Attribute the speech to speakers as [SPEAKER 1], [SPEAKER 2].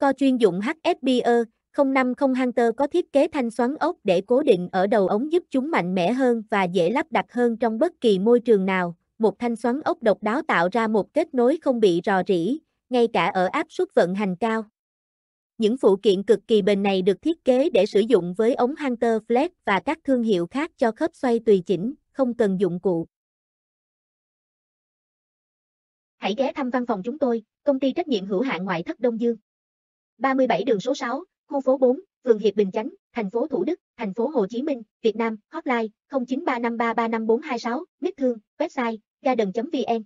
[SPEAKER 1] Co chuyên dụng HFBE 050 Hunter có thiết kế thanh xoắn ốc để cố định ở đầu ống giúp chúng mạnh mẽ hơn và dễ lắp đặt hơn trong bất kỳ môi trường nào. Một thanh xoắn ốc độc đáo tạo ra một kết nối không bị rò rỉ, ngay cả ở áp suất vận hành cao. Những phụ kiện cực kỳ bền này được thiết kế để sử dụng với ống Hunter Flex và các thương hiệu khác cho khớp xoay tùy chỉnh, không cần dụng cụ. Hãy ghé thăm văn phòng chúng tôi, công ty trách nhiệm hữu hạn ngoại thất Đông Dương. 37 đường số 6, khu phố 4, phường Hiệp Bình Chánh, thành phố Thủ Đức, thành phố Hồ Chí Minh, Việt Nam, hotline 0935335426, Bích Thương, website garden.vn